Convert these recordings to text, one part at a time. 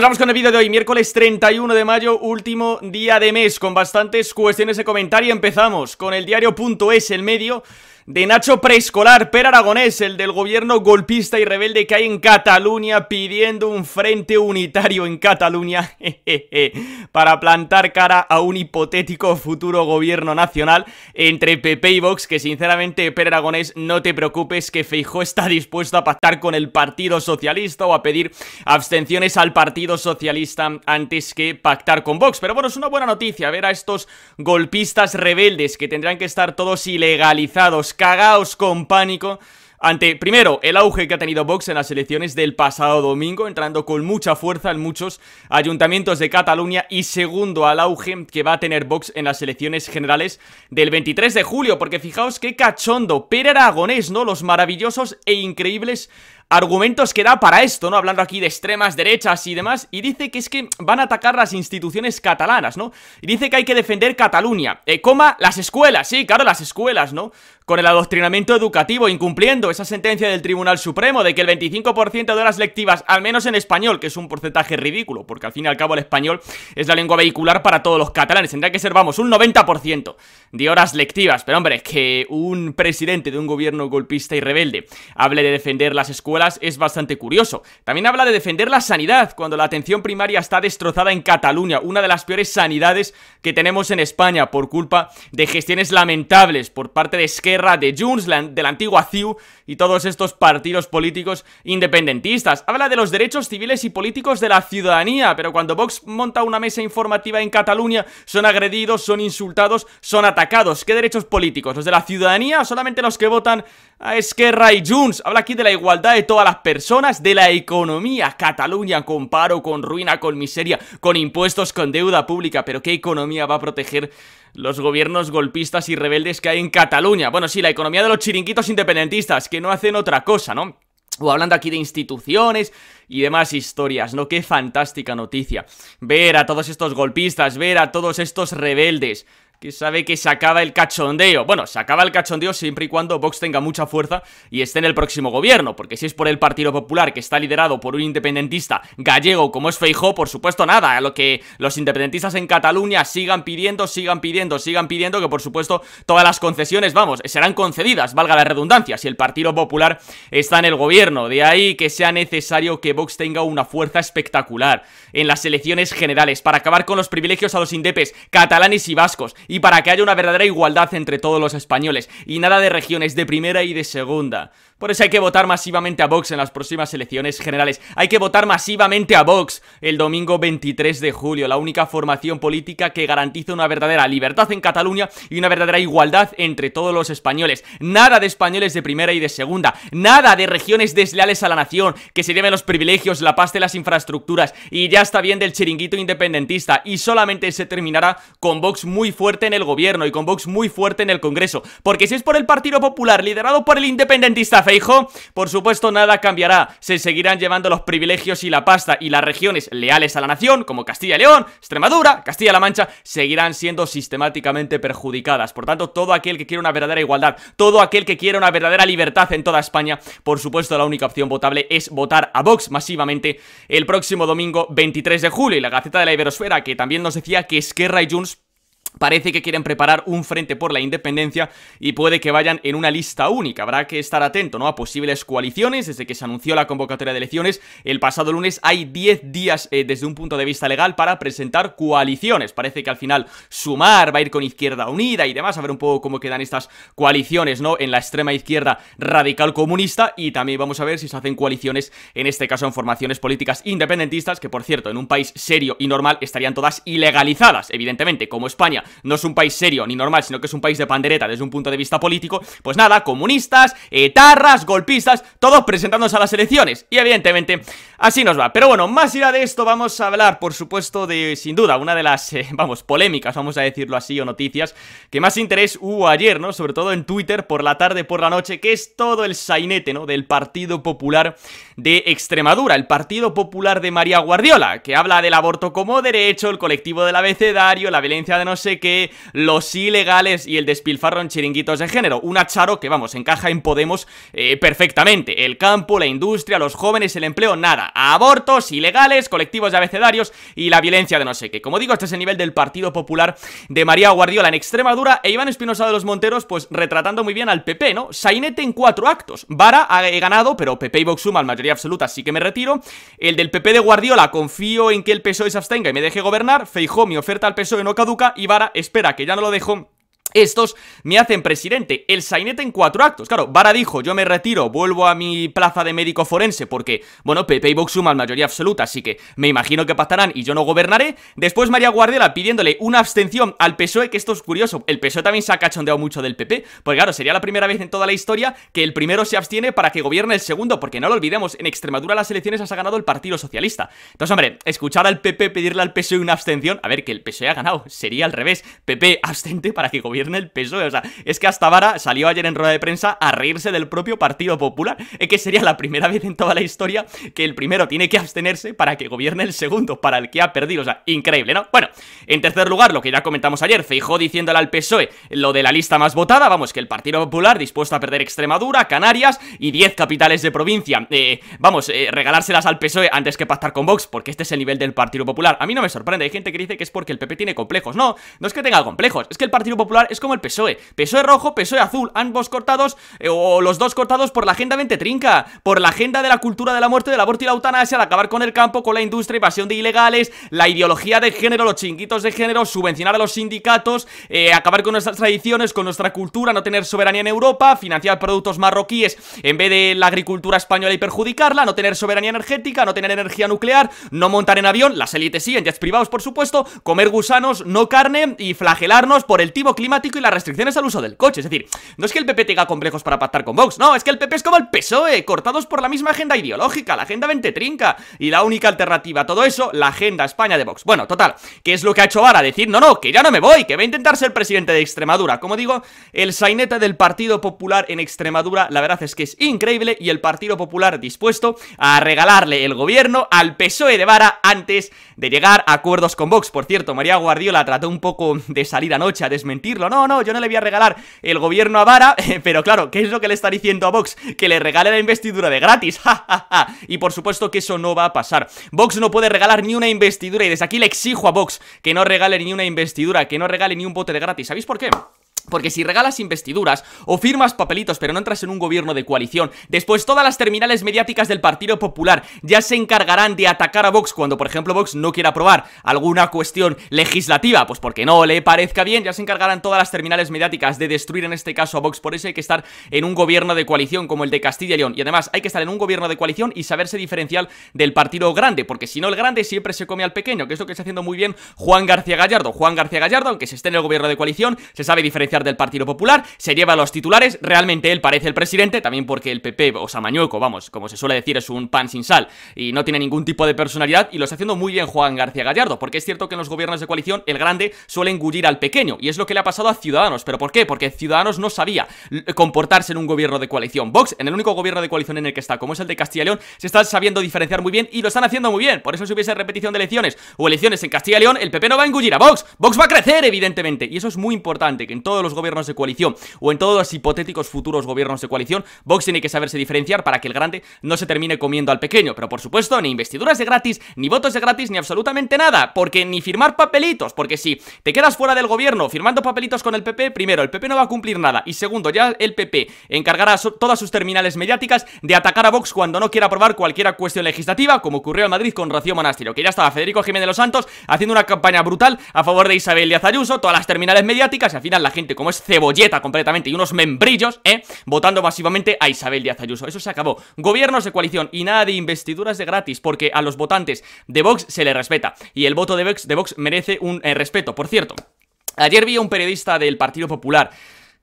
Vamos, con el vídeo de hoy, miércoles 31 de mayo, último día de mes, con bastantes cuestiones de comentario. Empezamos con el diario.es, el medio de Nacho Preescolar, Per Aragonés, el del gobierno golpista y rebelde que hay en Cataluña, pidiendo un frente unitario en Cataluña para plantar cara a un hipotético futuro gobierno nacional entre PP y Vox, que sinceramente, Per Aragonés, no te preocupes que Feijó está dispuesto a pactar con el Partido Socialista o a pedir abstenciones al Partido Socialista antes que pactar con Vox. Pero bueno, es una buena noticia ver a estos golpistas rebeldes que tendrán que estar todos ilegalizados cagaos, con pánico ante, primero, el auge que ha tenido Vox en las elecciones del pasado domingo, entrando con mucha fuerza en muchos ayuntamientos de Cataluña, y segundo, al auge que va a tener Vox en las elecciones generales del 23 de julio, porque fijaos qué cachondo, Pere Aragonés, ¿no? Los maravillosos e increíbles argumentos que da para esto, ¿no? Hablando aquí de extremas derechas y demás, y dice que es que van a atacar las instituciones catalanas, ¿no? Y dice que hay que defender Cataluña, eh, coma, las escuelas, sí, claro, las escuelas, ¿no? Con el adoctrinamiento educativo, incumpliendo esa sentencia del Tribunal Supremo de que el 25% de horas lectivas, al menos en español, que es un porcentaje ridículo, porque al fin y al cabo el español es la lengua vehicular para todos los catalanes, tendría que ser, vamos, un 90% de horas lectivas, pero hombre, que un presidente de un gobierno golpista y rebelde hable de defender las escuelas es bastante curioso. También habla de defender la sanidad, cuando la atención primaria está destrozada en Cataluña, una de las peores sanidades que tenemos en España por culpa de gestiones lamentables por parte de Esquerra, de Junts, de la antigua CIU y todos estos partidos políticos independentistas. Habla de los derechos civiles y políticos de la ciudadanía, pero cuando Vox monta una mesa informativa en Cataluña, son agredidos, son insultados, son atacados. ¿Qué derechos políticos? ¿Los de la ciudadanía solamente los que votan a Esquerra y Junts? Habla aquí de la igualdad todas las personas, de la economía. Cataluña con paro, con ruina, con miseria, con impuestos, con deuda pública. Pero ¿qué economía va a proteger los gobiernos golpistas y rebeldes que hay en Cataluña? Bueno, sí, la economía de los chiringuitos independentistas, que no hacen otra cosa, ¿no? o hablando aquí de instituciones y demás historias, ¿no? Qué fantástica noticia. Ver a todos estos golpistas, ver a todos estos rebeldes que sabe que se acaba el cachondeo. Bueno, se acaba el cachondeo siempre y cuando Vox tenga mucha fuerza y esté en el próximo gobierno, porque si es por el Partido Popular, que está liderado por un independentista gallego como es Feijó, por supuesto nada, a lo que los independentistas en Cataluña sigan pidiendo, sigan pidiendo, sigan pidiendo, que por supuesto todas las concesiones, vamos, serán concedidas, valga la redundancia, si el Partido Popular está en el gobierno. De ahí que sea necesario que Vox tenga una fuerza espectacular en las elecciones generales para acabar con los privilegios a los indepes catalanes y vascos y para que haya una verdadera igualdad entre todos los españoles y nada de regiones de primera y de segunda. Por eso hay que votar masivamente a Vox en las próximas elecciones generales. Hay que votar masivamente a Vox el domingo 23 de julio. La única formación política que garantiza una verdadera libertad en Cataluña y una verdadera igualdad entre todos los españoles. Nada de españoles de primera y de segunda. Nada de regiones desleales a la nación, que se lleven los privilegios, la paz de las infraestructuras. Y ya está bien del chiringuito independentista. Y solamente se terminará con Vox muy fuerte en el gobierno y con Vox muy fuerte en el Congreso. Porque si es por el Partido Popular liderado por el independentista hijo, por supuesto nada cambiará. Se seguirán llevando los privilegios y la pasta y las regiones leales a la nación, como Castilla y León, Extremadura, Castilla-La Mancha, seguirán siendo sistemáticamente perjudicadas. Por tanto, todo aquel que quiere una verdadera igualdad, todo aquel que quiere una verdadera libertad en toda España, por supuesto la única opción votable es votar a Vox masivamente el próximo domingo 23 de julio. Y la Gaceta de la Iberosfera, que también nos decía que Esquerra y Junts Parece que quieren preparar un frente por la independencia y puede que vayan en una lista única. Habrá que estar atento ¿no? a posibles coaliciones. Desde que se anunció la convocatoria de elecciones el pasado lunes hay 10 días eh, desde un punto de vista legal para presentar coaliciones. Parece que al final Sumar va a ir con Izquierda Unida y demás. A ver un poco cómo quedan estas coaliciones no en la extrema izquierda radical comunista y también vamos a ver si se hacen coaliciones, en este caso en formaciones políticas independentistas, que por cierto en un país serio y normal estarían todas ilegalizadas. Evidentemente, como España no es un país serio ni normal, sino que es un país de pandereta desde un punto de vista político, pues nada, comunistas, etarras, golpistas, todos presentándose a las elecciones. Y evidentemente, así nos va. Pero bueno, más allá de esto, vamos a hablar, por supuesto, de, sin duda, una de las, eh, vamos, polémicas, vamos a decirlo así, o noticias, que más interés hubo ayer, ¿no? Sobre todo en Twitter, por la tarde, por la noche, que es todo el sainete, ¿no? Del Partido Popular de Extremadura, el Partido Popular de María Guardiola, que habla del aborto como derecho, el colectivo del abecedario, la violencia de no sé que los ilegales y el despilfarro en chiringuitos de género. una Charo que, vamos, encaja en Podemos eh, perfectamente. El campo, la industria, los jóvenes, el empleo, nada. Abortos, ilegales, colectivos de abecedarios y la violencia de no sé qué. Como digo, este es el nivel del Partido Popular de María Guardiola en Extremadura e Iván Espinosa de los Monteros, pues retratando muy bien al PP, ¿no? Sainete en cuatro actos. Vara ha ganado, pero PP y Vox suman mayoría absoluta, así que me retiro. El del PP de Guardiola, confío en que el PSOE se abstenga y me deje gobernar. Feijó, mi oferta al PSOE no caduca y Vara Espera, que ya no lo dejo estos me hacen presidente. El sainete en cuatro actos. Claro, Vara dijo, yo me retiro, vuelvo a mi plaza de médico forense porque, bueno, Pepe y Vox suman mayoría absoluta, así que me imagino que pasarán y yo no gobernaré. Después María Guardiola pidiéndole una abstención al PSOE, que esto es curioso. El PSOE también se ha cachondeado mucho del PP, pues claro, sería la primera vez en toda la historia que el primero se abstiene para que gobierne el segundo, porque no lo olvidemos, en Extremadura las elecciones ha ganado el Partido Socialista. Entonces, hombre, escuchar al PP pedirle al PSOE una abstención, a ver, que el PSOE ha ganado, sería al revés. PP abstente para que gobierne el PSOE, O sea, es que hasta Vara salió ayer en rueda de prensa a reírse del propio Partido Popular. Es eh, que sería la primera vez en toda la historia que el primero tiene que abstenerse para que gobierne el segundo, para el que ha perdido. O sea, increíble, ¿no? Bueno, en tercer lugar, lo que ya comentamos ayer, Feijó diciéndole al PSOE lo de la lista más votada, vamos, que el Partido Popular dispuesto a perder Extremadura, Canarias y 10 capitales de provincia. Eh, vamos, eh, regalárselas al PSOE antes que pactar con Vox, porque este es el nivel del Partido Popular. A mí no me sorprende, hay gente que dice que es porque el PP tiene complejos. No, no es que tenga complejos, es que el Partido Popular es como el PSOE. PSOE rojo, PSOE azul, ambos cortados eh, o los dos cortados por la agenda 20 trinca, por la agenda de la cultura de la muerte, del aborto y la eutanasia, de acabar con el campo, con la industria, evasión de ilegales, la ideología de género, los chinguitos de género, subvencionar a los sindicatos, eh, acabar con nuestras tradiciones, con nuestra cultura, no tener soberanía en Europa, financiar productos marroquíes en vez de la agricultura española y perjudicarla, no tener soberanía energética, no tener energía nuclear, no montar en avión, las élites sí, en jets privados por supuesto, comer gusanos, no carne y flagelarnos por el tipo climático y las restricciones al uso del coche. Es decir, no es que el PP tenga complejos para pactar con Vox, no, es que el PP es como el PSOE, cortados por la misma agenda ideológica, la agenda 20 trinca. Y la única alternativa a todo eso, la agenda España de Vox. Bueno, total, ¿qué es lo que ha hecho Vara? Decir, no, no, que ya no me voy, que va a intentar ser presidente de Extremadura. Como digo, el sainete del Partido Popular en Extremadura, la verdad es que es increíble y el Partido Popular dispuesto a regalarle el gobierno al PSOE de Vara antes de llegar a acuerdos con Vox. Por cierto, María Guardiola trató un poco de salir anoche a desmentirlo, ¿no? no, no, yo no le voy a regalar el gobierno a Vara, pero claro, ¿qué es lo que le está diciendo a Vox? Que le regale la investidura de gratis, Y por supuesto que eso no va a pasar. Vox no puede regalar ni una investidura y desde aquí le exijo a Vox que no regale ni una investidura, que no regale ni un bote de gratis. ¿Sabéis por qué? Porque si regalas investiduras o firmas papelitos pero no entras en un gobierno de coalición, después todas las terminales mediáticas del Partido Popular ya se encargarán de atacar a Vox cuando, por ejemplo, Vox no quiera aprobar alguna cuestión legislativa, pues porque no le parezca bien, ya se encargarán todas las terminales mediáticas de destruir en este caso a Vox. Por eso hay que estar en un gobierno de coalición como el de Castilla y León. Y además hay que estar en un gobierno de coalición y saberse diferencial del partido grande, porque si no el grande siempre se come al pequeño, que es lo que está haciendo muy bien Juan García Gallardo. Juan García Gallardo, aunque se esté en el gobierno de coalición, se sabe diferenciar del Partido Popular, se lleva a los titulares, realmente él parece el presidente, también porque el PP o Samañueco, vamos, como se suele decir, es un pan sin sal y no tiene ningún tipo de personalidad y lo está haciendo muy bien Juan García Gallardo, porque es cierto que en los gobiernos de coalición el grande suele engullir al pequeño y es lo que le ha pasado a Ciudadanos, pero ¿por qué? Porque Ciudadanos no sabía comportarse en un gobierno de coalición. Vox, en el único gobierno de coalición en el que está, como es el de Castilla y León, se está sabiendo diferenciar muy bien y lo están haciendo muy bien, por eso si hubiese repetición de elecciones o elecciones en Castilla y León, el PP no va a engullir a Vox, Vox va a crecer evidentemente y eso es muy importante, que en todos los gobiernos de coalición o en todos los hipotéticos futuros gobiernos de coalición, Vox tiene que saberse diferenciar para que el grande no se termine comiendo al pequeño. Pero por supuesto, ni investiduras de gratis, ni votos de gratis, ni absolutamente nada. Porque ni firmar papelitos, porque si te quedas fuera del gobierno firmando papelitos con el PP, primero, el PP no va a cumplir nada. Y segundo, ya el PP encargará todas sus terminales mediáticas de atacar a Vox cuando no quiera aprobar cualquier cuestión legislativa, como ocurrió en Madrid con Rocío Monasterio, que ya estaba Federico Jiménez de los Santos haciendo una campaña brutal a favor de Isabel Díaz Ayuso, todas las terminales mediáticas, y al final la gente como es cebolleta completamente y unos membrillos, ¿eh? Votando masivamente a Isabel Díaz Ayuso. Eso se acabó. Gobiernos de coalición y nada de investiduras de gratis, porque a los votantes de Vox se les respeta. Y el voto de Vox, de Vox merece un eh, respeto. Por cierto, ayer vi a un periodista del Partido Popular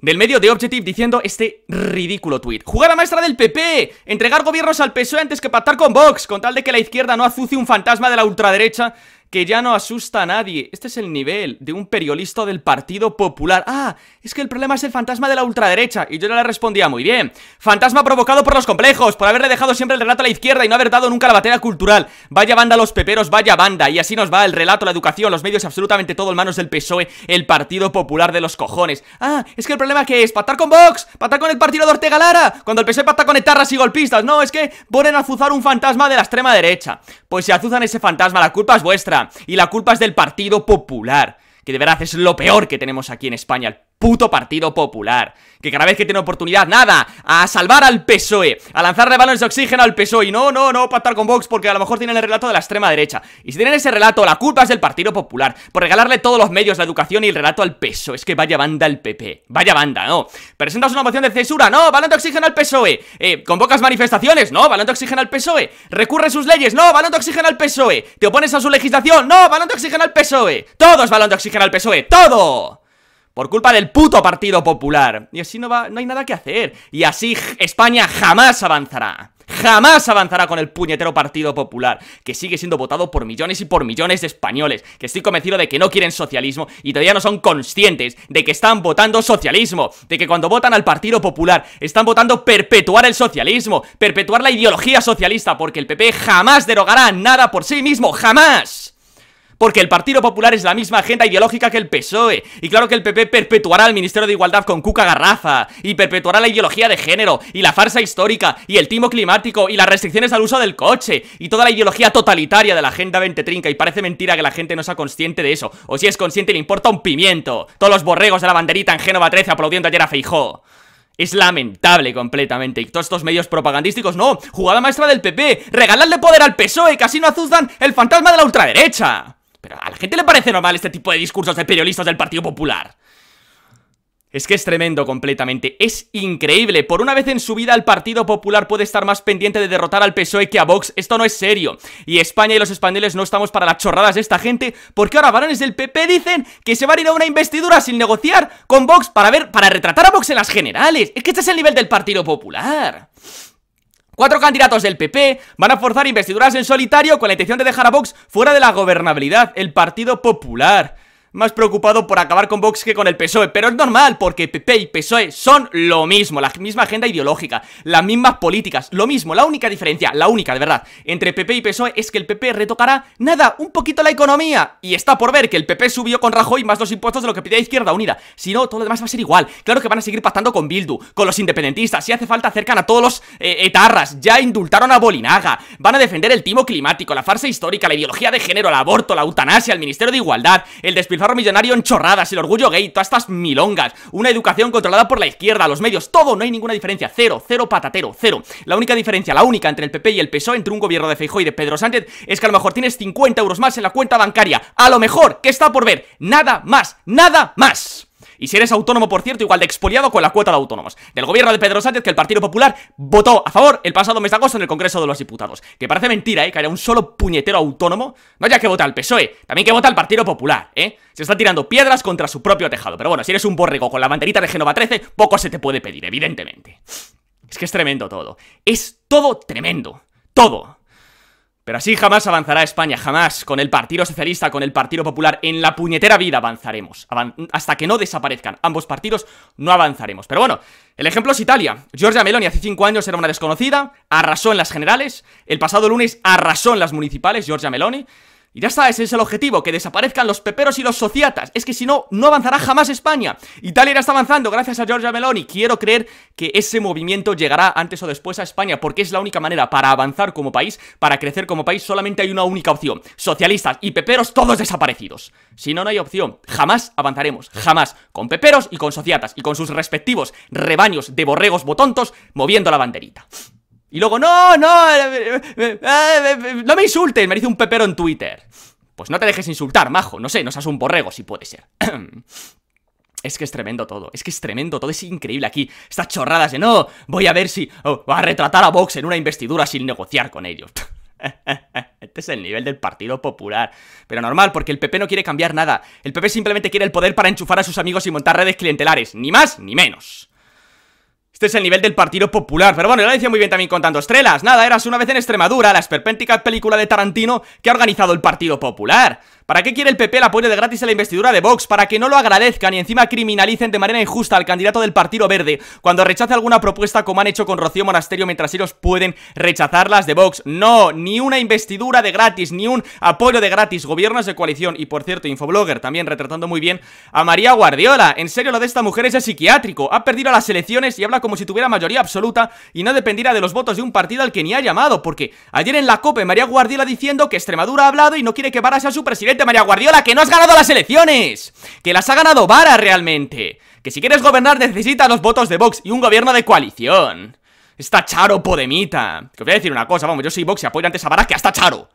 del medio de Objective diciendo este ridículo tuit. Jugada maestra del PP, entregar gobiernos al PSOE antes que pactar con Vox, con tal de que la izquierda no azuce un fantasma de la ultraderecha que ya no asusta a nadie. Este es el nivel de un periodista del Partido Popular. Ah, es que el problema es el fantasma de la ultraderecha. Y yo le respondía muy bien. Fantasma provocado por los complejos, por haberle dejado siempre el relato a la izquierda y no haber dado nunca la batalla cultural. Vaya banda los peperos, vaya banda. Y así nos va el relato, la educación, los medios, absolutamente todo en manos del PSOE, el Partido Popular de los cojones. Ah, es que el problema que es patar con Vox, patar con el partido de Ortega Lara, cuando el PSOE pata con etarras y golpistas. No, es que ponen a azuzar un fantasma de la extrema derecha. Pues si azuzan ese fantasma, la culpa es vuestra. Y la culpa es del Partido Popular que de verdad es lo peor que tenemos aquí en España, puto Partido Popular Que cada vez que tiene oportunidad, nada A salvar al PSOE, a lanzarle balones de oxígeno al PSOE Y no, no, no pactar con Vox porque a lo mejor tienen el relato de la extrema derecha Y si tienen ese relato, la culpa es del Partido Popular Por regalarle todos los medios, la educación y el relato al PSOE Es que vaya banda el PP, vaya banda, no ¿Presentas una moción de censura? No, balón de oxígeno al PSOE eh, ¿Convocas manifestaciones? No, balón de oxígeno al PSOE ¿Recurre sus leyes? No, balón de oxígeno al PSOE ¿Te opones a su legislación? No, balón de oxígeno al PSOE Todos balón de oxígeno al PSOE, todo por culpa del puto Partido Popular. Y así no, va, no hay nada que hacer. Y así España jamás avanzará. Jamás avanzará con el puñetero Partido Popular, que sigue siendo votado por millones y por millones de españoles, que estoy convencido de que no quieren socialismo y todavía no son conscientes de que están votando socialismo, de que cuando votan al Partido Popular están votando perpetuar el socialismo, perpetuar la ideología socialista, porque el PP jamás derogará nada por sí mismo, jamás. Porque el Partido Popular es la misma agenda ideológica que el PSOE. Y claro que el PP perpetuará al Ministerio de Igualdad con Cuca Garrafa. Y perpetuará la ideología de género. Y la farsa histórica. Y el timo climático. Y las restricciones al uso del coche. Y toda la ideología totalitaria de la Agenda 2030. Y parece mentira que la gente no sea consciente de eso. O si es consciente le importa un pimiento. Todos los borregos de la banderita en Génova 13 aplaudiendo ayer a Feijó. Es lamentable completamente. Y todos estos medios propagandísticos, no. Jugada maestra del PP. Regalarle poder al PSOE. Casi no azuzan el fantasma de la ultraderecha. Pero a la gente le parece normal este tipo de discursos de periodistas del Partido Popular. Es que es tremendo completamente, es increíble. Por una vez en su vida el Partido Popular puede estar más pendiente de derrotar al PSOE que a Vox. Esto no es serio. Y España y los españoles no estamos para las chorradas de esta gente, porque ahora varones del PP dicen que se van a ir a una investidura sin negociar con Vox para ver para retratar a Vox en las generales. Es que este es el nivel del Partido Popular. Cuatro candidatos del PP van a forzar investiduras en solitario con la intención de dejar a Vox fuera de la gobernabilidad, el Partido Popular más preocupado por acabar con Vox que con el PSOE, pero es normal porque PP y PSOE son lo mismo, la misma agenda ideológica, las mismas políticas, lo mismo, la única diferencia, la única de verdad, entre PP y PSOE es que el PP retocará nada, un poquito la economía y está por ver que el PP subió con Rajoy más los impuestos de lo que pide Izquierda Unida, si no todo lo demás va a ser igual, claro que van a seguir pactando con Bildu, con los independentistas, si hace falta acercan a todos los eh, etarras, ya indultaron a Bolinaga, van a defender el timo climático, la farsa histórica, la ideología de género, el aborto, la eutanasia, el Ministerio de Igualdad, el despilfarro Carro millonario en chorradas, el orgullo gay, todas estas milongas, una educación controlada por la izquierda, los medios, todo, no hay ninguna diferencia, cero, cero patatero, cero. La única diferencia, la única entre el PP y el PSOE, entre un gobierno de Feijóo y de Pedro Sánchez, es que a lo mejor tienes 50 euros más en la cuenta bancaria, a lo mejor, que está por ver, nada más, nada más. Y si eres autónomo, por cierto, igual de expoliado con la cuota de autónomos Del gobierno de Pedro Sánchez que el Partido Popular votó a favor el pasado mes de agosto en el Congreso de los Diputados Que parece mentira, ¿eh? Que haya un solo puñetero autónomo No haya que vota al PSOE, también que vota al Partido Popular, ¿eh? Se está tirando piedras contra su propio tejado Pero bueno, si eres un borrego con la banderita de Genova 13, poco se te puede pedir, evidentemente Es que es tremendo todo Es todo tremendo Todo pero así jamás avanzará España, jamás. Con el Partido Socialista, con el Partido Popular, en la puñetera vida avanzaremos. hasta que no desaparezcan ambos partidos, no avanzaremos. Pero bueno, el ejemplo es Italia. Giorgia Meloni hace cinco años era una desconocida, arrasó en las generales, el pasado lunes arrasó en las municipales, Giorgia Meloni. Y ya está, ese es el objetivo, que desaparezcan los peperos y los sociatas. Es que si no, no avanzará jamás España. Italia está avanzando gracias a Giorgia Meloni. Quiero creer que ese movimiento llegará antes o después a España, porque es la única manera para avanzar como país, para crecer como país, solamente hay una única opción. Socialistas y peperos todos desaparecidos. Si no, no hay opción. Jamás avanzaremos. Jamás. Con peperos y con sociatas y con sus respectivos rebaños de borregos botontos moviendo la banderita. Y luego, no, no, eh, eh, eh, no me insultes, me dice un pepero en Twitter. Pues no te dejes insultar, majo, no sé, no seas un borrego si puede ser. Es que es tremendo todo, es que es tremendo todo, es increíble aquí. Estas chorradas de no, voy a ver si oh, va a retratar a Vox en una investidura sin negociar con ellos. este es el nivel del Partido Popular. Pero normal, porque el PP no quiere cambiar nada. El PP simplemente quiere el poder para enchufar a sus amigos y montar redes clientelares, ni más ni menos. Este es el nivel del Partido Popular Pero bueno, lo decía muy bien también contando estrellas Nada, eras una vez en Extremadura La esperpéntica película de Tarantino Que ha organizado el Partido Popular ¿Para qué quiere el PP el apoyo de gratis a la investidura de Vox? Para que no lo agradezcan y encima criminalicen de manera injusta al candidato del Partido Verde cuando rechace alguna propuesta como han hecho con Rocío Monasterio mientras ellos pueden rechazarlas de Vox. No, ni una investidura de gratis, ni un apoyo de gratis. Gobiernos de coalición y, por cierto, Infoblogger también retratando muy bien a María Guardiola. En serio, lo de esta mujer es psiquiátrico. Ha perdido las elecciones y habla como si tuviera mayoría absoluta y no dependiera de los votos de un partido al que ni ha llamado. Porque ayer en la COPE María Guardiola diciendo que Extremadura ha hablado y no quiere que Vara sea su presidente. María Guardiola que no has ganado las elecciones, que las ha ganado Vara realmente, que si quieres gobernar necesitas los votos de Vox y un gobierno de coalición. Está Charo Podemita. Que os voy a decir una cosa, vamos, yo soy Vox y apoyo antes a Vara que hasta Charo.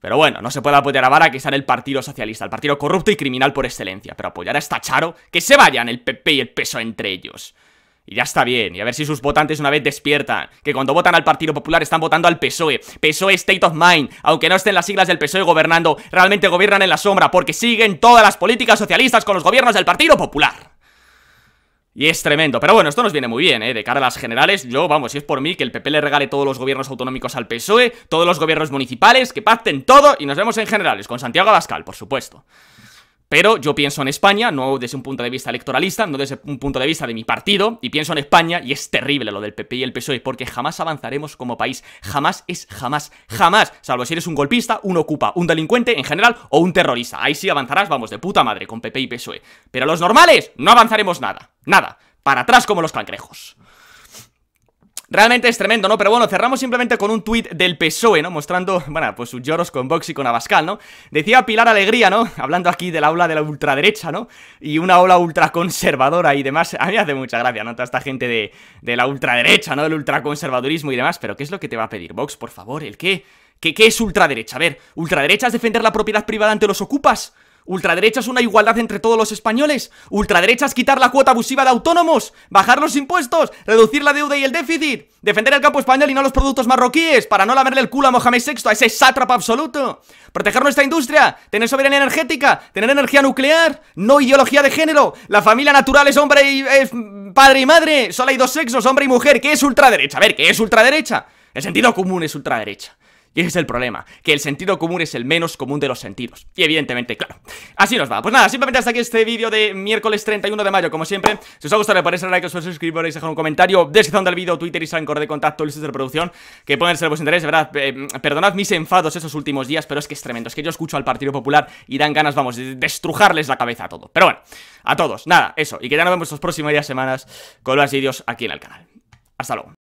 Pero bueno, no se puede apoyar a Vara que está en el Partido Socialista, el partido corrupto y criminal por excelencia. Pero apoyar a esta Charo, que se vayan el PP y el peso e entre ellos. Y ya está bien, y a ver si sus votantes una vez despiertan Que cuando votan al Partido Popular están votando al PSOE PSOE State of Mind Aunque no estén las siglas del PSOE gobernando Realmente gobiernan en la sombra Porque siguen todas las políticas socialistas con los gobiernos del Partido Popular y es tremendo, pero bueno, esto nos viene muy bien, ¿eh? De cara a las generales, yo, vamos, si es por mí, que el PP le regale todos los gobiernos autonómicos al PSOE Todos los gobiernos municipales, que pacten todo Y nos vemos en generales, con Santiago Abascal, por supuesto pero yo pienso en España, no desde un punto de vista electoralista, no desde un punto de vista de mi partido, y pienso en España, y es terrible lo del PP y el PSOE, porque jamás avanzaremos como país. Jamás es jamás, jamás. Salvo si eres un golpista, un ocupa, un delincuente en general o un terrorista. Ahí sí avanzarás, vamos, de puta madre con PP y PSOE. Pero los normales, no avanzaremos nada. Nada. Para atrás como los cangrejos. Realmente es tremendo, ¿no? Pero bueno, cerramos simplemente con un tuit del PSOE, ¿no? Mostrando, bueno, pues sus lloros con Vox y con Abascal, ¿no? Decía Pilar Alegría, ¿no? Hablando aquí de la ola de la ultraderecha, ¿no? Y una ola ultraconservadora y demás. A mí hace mucha gracia, ¿no? Toda esta gente de, la ultraderecha, ¿no? Del ultraconservadurismo y demás. Pero ¿qué es lo que te va a pedir Vox, por favor? ¿El qué? ¿Qué, qué es ultraderecha? A ver, ¿ultraderecha es defender la propiedad privada ante los ocupas? ¿Ultraderecha es una igualdad entre todos los españoles? ¿Ultraderecha es quitar la cuota abusiva de autónomos? ¿Bajar los impuestos? ¿Reducir la deuda y el déficit? ¿Defender el campo español y no los productos marroquíes? ¿Para no lamerle el culo a Mohamed VI, a ese sátrapa absoluto? ¿Proteger nuestra industria? ¿Tener soberanía energética? ¿Tener energía nuclear? ¿No ideología de género? ¿La familia natural es hombre y... padre y madre? ¿Solo hay dos sexos, hombre y mujer? ¿Qué es ultraderecha? A ver, ¿qué es ultraderecha? El sentido común es ultraderecha y ese es el problema, que el sentido común es el menos común de los sentidos. Y evidentemente, claro. Así nos va. Pues nada, simplemente hasta aquí este vídeo de miércoles 31 de mayo, como siempre. Si os ha gustado, le like, os suscribiréis, dejar un comentario, descripción el vídeo, Twitter y correo de contacto, listas de producción, que pueden ser de vuestro interés, verdad. Eh, perdonad mis enfados esos últimos días, pero es que es tremendo. Es que yo escucho al Partido Popular y dan ganas, vamos, de destrujarles la cabeza a todo. Pero bueno, a todos, nada, eso. Y que ya nos vemos los próximos días, semanas, con más vídeos aquí en el canal. Hasta luego.